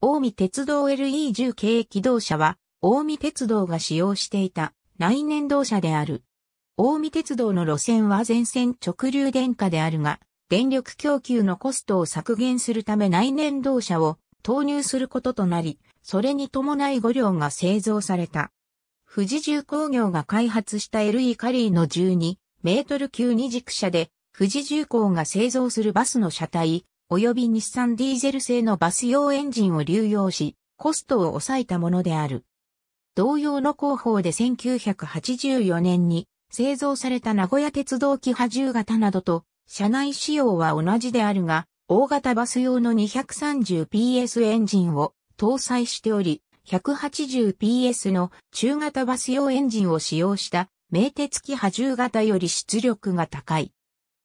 近江鉄道 LE10 系機動車は、近江鉄道が使用していた内燃動車である。近江鉄道の路線は全線直流電化であるが、電力供給のコストを削減するため内燃動車を投入することとなり、それに伴い5両が製造された。富士重工業が開発した LE カリーの12メートル級二軸車で、富士重工が製造するバスの車体、及び日産ディーゼル製のバス用エンジンを流用し、コストを抑えたものである。同様の工法で1984年に製造された名古屋鉄道機波重型などと、車内仕様は同じであるが、大型バス用の 230PS エンジンを搭載しており、180PS の中型バス用エンジンを使用した名鉄機波重型より出力が高い。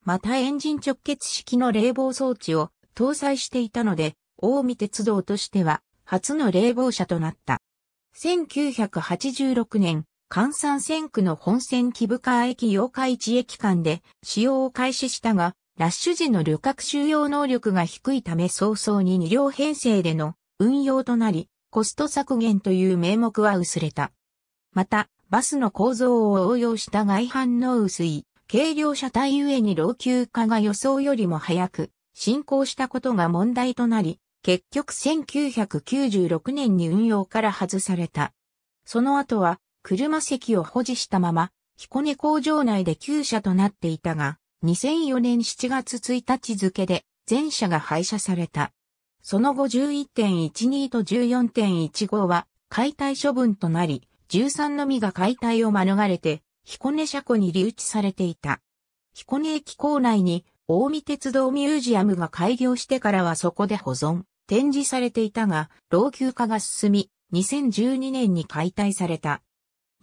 またエンジン直結式の冷房装置を搭載していたので、大見鉄道としては初の冷房車となった。1986年、関山線区の本線木深川駅八日市駅間で使用を開始したが、ラッシュ時の旅客収容能力が低いため早々に2両編成での運用となり、コスト削減という名目は薄れた。また、バスの構造を応用した外反の薄い、軽量車体ゆえに老朽化が予想よりも早く、進行したことが問題となり、結局1996年に運用から外された。その後は車席を保持したまま、彦根工場内で旧車となっていたが、2004年7月1日付で全車が廃車された。その後11.12と14.15は解体処分となり、13のみが解体を免れて、彦根車庫に留置されていた。彦根駅構内に近江鉄道ミュージアムが開業してからはそこで保存、展示されていたが、老朽化が進み、2012年に解体された。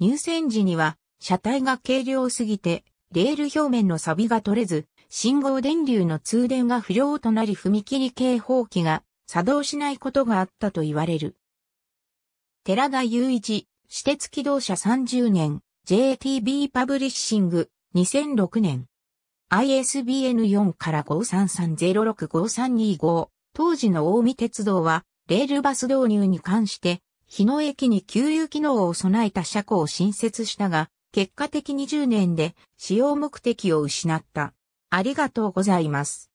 入線時には、車体が軽量すぎて、レール表面の錆が取れず、信号電流の通電が不良となり踏切警報器が作動しないことがあったと言われる。寺田雄一、私鉄機動車30年、JTB パブリッシング、2006年。ISBN 4から5 3 3 0 6 5 3 2 5当時の大見鉄道は、レールバス導入に関して、日野駅に給油機能を備えた車庫を新設したが、結果的に10年で使用目的を失った。ありがとうございます。